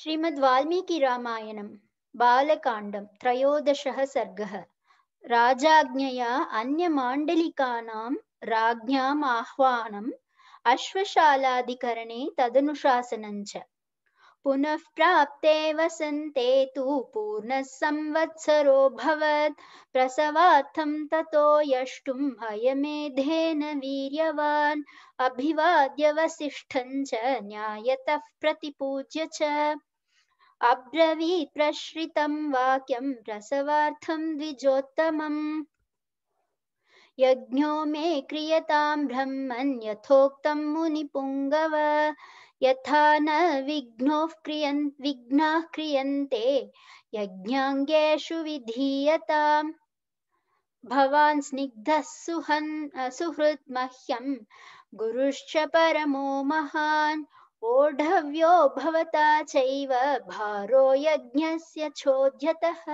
श्रीमद्वाल्मीकिरामायणं बालकाण्डं त्रयोदशः सर्गः राजाज्ञया अन्यमाण्डलिकानां राज्ञाम् आह्वानम् अश्वशालाधिकरणे तदनुशासनञ्च पुनः प्राप्ते वसन्ते तु पूर्णः संवत्सरोऽभवत् प्रसवार्थं ततो यष्टुम् हयमेधेन वीर्यवान् अभिवाद्य वसिष्ठं च न्यायतः प्रतिपूज्य च अब्रवीत् प्रश्रितं वाक्यं रसवार्थं द्विजोत्तमम् यज्ञो मे क्रियतां ब्रह्मन् यथोक्तं मुनिपुङ्गव यथा न विघ्नोः क्रियन् विघ्नाः क्रियन्ते यज्ञाङ्गेषु विधीयताम् भवान् स्निग्धः सुहन् सुहृत् मह्यं गुरुश्च परमो महान् ओढव्यो भवता चैव भारो यज्ञस्य चोद्यतः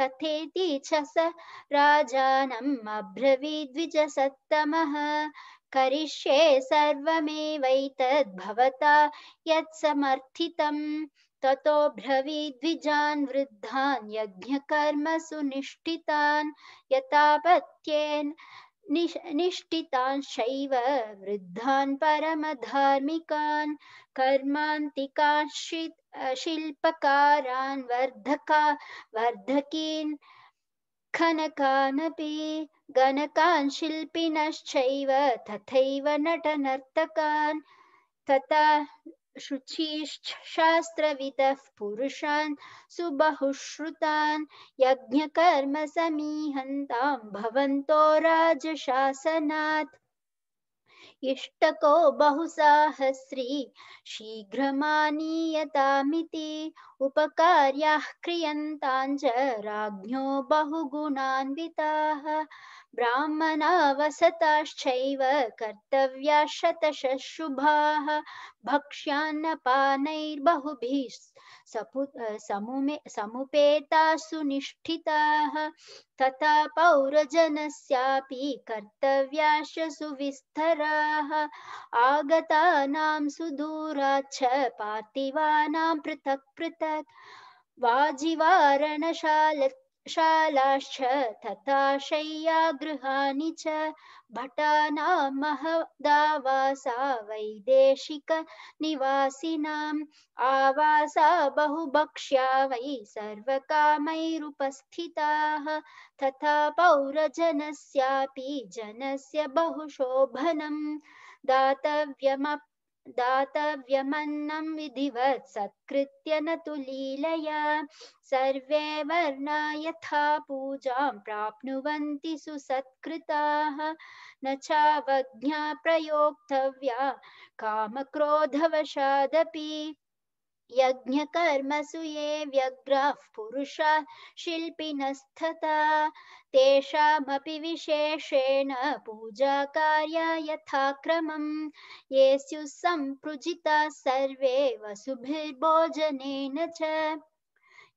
तथेति च स राजानम् अब्रवीद्विजसत्तमः करिष्ये सर्वमेवैतद्भवता यत्समर्थितम् ततो ब्रवीद्विजान् वृद्धान् यज्ञकर्मसु निष्ठितान् यतापत्येन् निश निष्ठितान् शैव वृद्धान् परमधार्मिकान् कर्मान्तिकान् शि शिल्पकारान् वर्धका वर्धकीन् खनकानपि गणकान् शिल्पिनश्चैव तथैव नटनर्तकान् तथा शुचिश्च शास्त्रविदः पुरुषान् सुबहुश्रुतान् यज्ञकर्मसमीहन्तां भवन्तो राजशासनात् इष्टको बहुसाहस्री शीघ्रमानीयतामिति उपकार्या क्रियन्ताञ्च राज्ञो बहुगुणान्विताः ब्राह्मणा वसताश्चैव कर्तव्या शतशुभाः भक्ष्यान्नपानैर्बहुभिः सपु समुमे समुपेता सुनिष्ठिताः तथा पौरजनस्यापि कर्तव्याश्च सुविस्तराः आगतानां सुदूराच्च पार्थिवानां पृथक् पृथक् तत् वाजिवारणशाल शालाश्च तथा शय्या गृहाणि च भटानां महदावासा वैदेशिकनिवासिनाम् आवासा बहुभक्ष्या वै सर्वकामैरुपस्थिताः तथा पौरजनस्यापि जनस्य बहुशोभनं दातव्यमप् दातव्यमन्नं विधिवत् सत्कृत्य न तु लीलया सर्वे वर्णा यथा पूजां प्राप्नुवन्ति सुसत्कृताः न चावज्ञा प्रयोक्तव्या कामक्रोधवशादपि यज्ञकर्मसु ये व्यग्र पुरुषः शिल्पिनस्तथा तेषामपि विशेषेण पूजाकार्या यथाक्रमं ये स्युः सम्पृजिताः सर्वे वसुभिर्भोजनेन च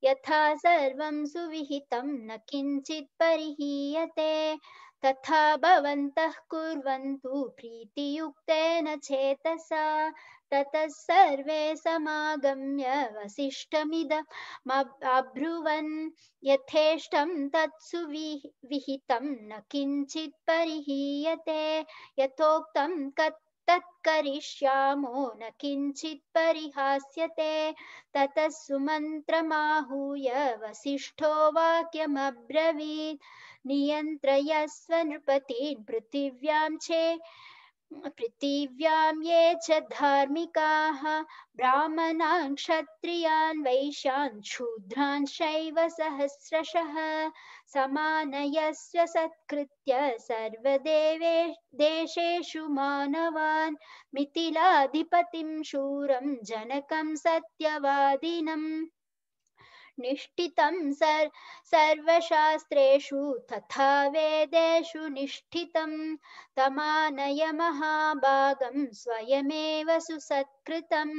यथा सर्वं सुविहितं न किञ्चित् परिहीयते तथा भवन्तः कुर्वन्तु प्रीतियुक्तेन चेतसा ततः सर्वे समागम्य वसिष्ठमिदम् अब्रुवन् यथेष्टं तत्सु विहितं न किञ्चित् परिहीयते यथोक्तं कत् तत्करिष्यामो न किञ्चित् परिहास्यते ततः सुमन्त्रमाहूय वसिष्ठो वाक्यमब्रवीत् नियन्त्रयस्व नृपतीन् पृथिव्यां चे पृथिव्यां ये च धार्मिकाः ब्राह्मणान् क्षत्रियान् वैश्यान् शूद्रान् शैव सहस्रशः समानयस्य सत्कृत्य सर्वदेवे देशेषु मानवान् मिथिलाधिपतिं शूरं जनकं सत्यवादिनम् निष्ठितं सर् सर्वशास्त्रेषु तथा वेदेषु निष्ठितं तमानय महाभागं स्वयमेव सुसत्कृतं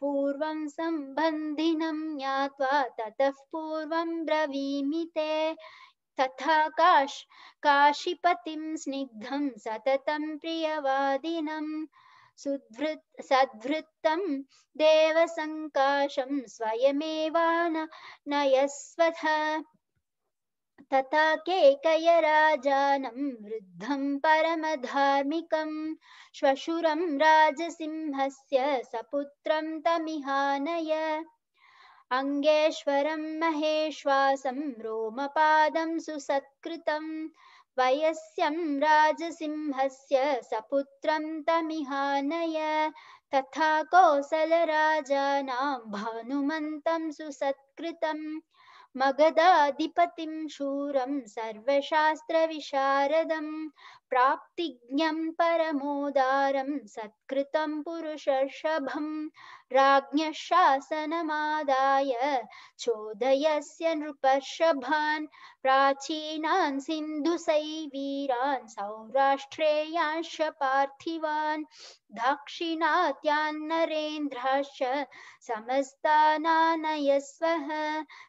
पूर्वं सम्बन्धिनं ज्ञात्वा ततः पूर्वं ब्रवीमि ते तथा काश काशिपतिं स्निग्धं सततं प्रियवादिनम् सुधृत् सद्वृत्तं देवसङ्काशं स्वयमेवान नयस्वथ तथा केकयराजानं वृद्धं परमधार्मिकं श्वशुरं राजसिंहस्य सपुत्रं तमिहानय अङ्गेश्वरं महेश्वासं रोमपादं सुसत्कृतं वयस्यं राजसिंहस्य सपुत्रं तमिहानय तथा कोसलराजानां भानुमन्तं सुसत्कृतं मगधाधिपतिं शूरं सर्वशास्त्रविशारदं प्राप्तिज्ञं परमोदारं सत्कृतं पुरुषर्षभम् राज्ञः शासनमादाय चोदयस्य नृपशभान् प्राचीनान् सिन्धुसैवीरान् सौराष्ट्रेयांश पार्थिवान् दाक्षिणात्यान् नरेन्द्राश्च समस्तानानयस्वः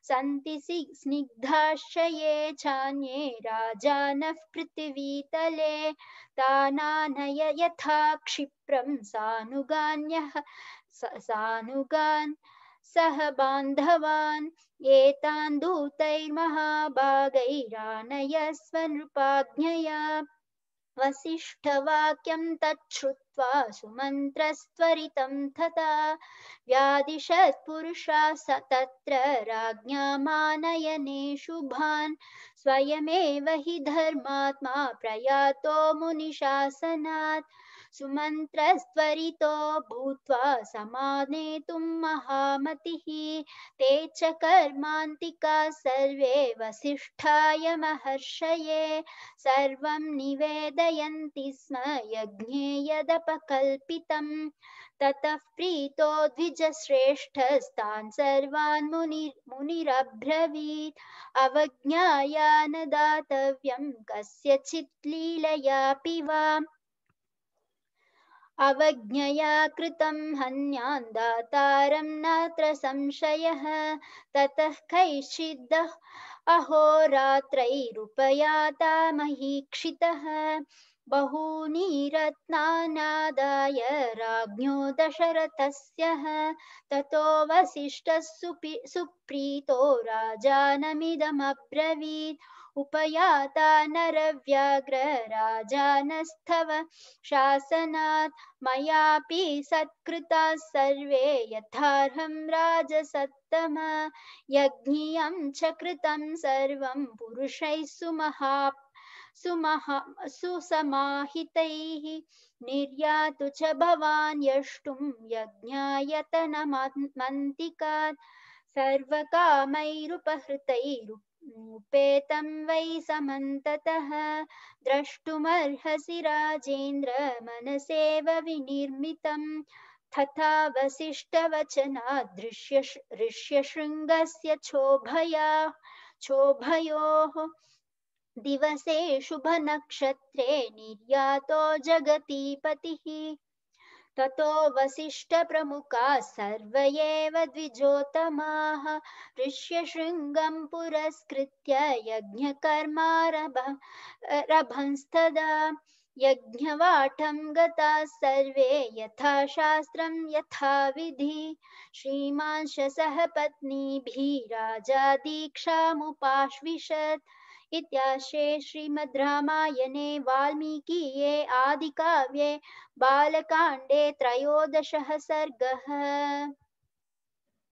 सन्ति स्निग्धाश्च ये चान्ये राजानः पृथिवीतले तानानय यथा क्षिप्रं सानुगान्यः सानुगान् सह बान्धवान् एतान् दूतैर्महाभागैरानयस्व नृपाज्ञया वसिष्ठवाक्यं तच्छ्रुत्वा कृत्वा सुमन्त्रस्त्वरितं तथा व्यादिशत्पुरुषा स तत्र राज्ञा मानयने शुभान् स्वयमेव हि धर्मात्मा प्रयातो मुनिशासनात् सुमन्त्रस्त्वरितो भूत्वा समानेतुं महामतिः ते च कर्मान्तिका सर्वे वसिष्ठाय महर्षये सर्वं निवेदयन्ति स्म यज्ञे यदपकल्पितम् ततः प्रीतो द्विजश्रेष्ठस्तान् सर्वान् मुनि मुनिरब्रवीत् अवज्ञाया न दातव्यं कस्यचित् लीलयापि वा अवज्ञया कृतं हन्यान्दातारं नात्र संशयः ततः कैश्चिद्दः अहोरात्रैरुपयातामहीक्षितः बहूनि रत्नानादाय राज्ञो दशरथस्यः ततो वसिष्ठः सुप्रीतो राजानमिदमब्रवीत् उपयाता नरव्याघ्रराजानस्तव शासनात् मयापि सत्कृताः सर्वे यथार्हं राजसत्तम यज्ञीयं च कृतं सर्वं पुरुषैः सुमहाप् सुमह सुसमाहितैः निर्यातु च भवान् यष्टुं यज्ञायतनमन्तिकात् सर्वकामैरुपहृतैरु मुपेत वै समत द्रष्टुमर्हसी राजेन्द्र मनसेव विनिर्मितम् तथा वसिष्ठवचनात् दृश्य ऋष्यशृङ्गस्य शोभया शोभयो दिवसे शुभ नक्षत्रे निर्यातो जगती पति ततो वसिष्ठप्रमुखा प्रमुखा एव द्विजोतमाः ऋष्यशृङ्गं पुरस्कृत्य यज्ञकर्मारभ रभंस्तदा यज्ञवाटं गताः सर्वे यथा शास्त्रं यथाविधि श्रीमान् शसः पत्नीभिः राजा दीक्षामुपाश्विशत् इत्याशे श्रीमद्रामायणे वाल्मीकीये आदिकाव्ये बालकाण्डे त्रयोदशः सर्गः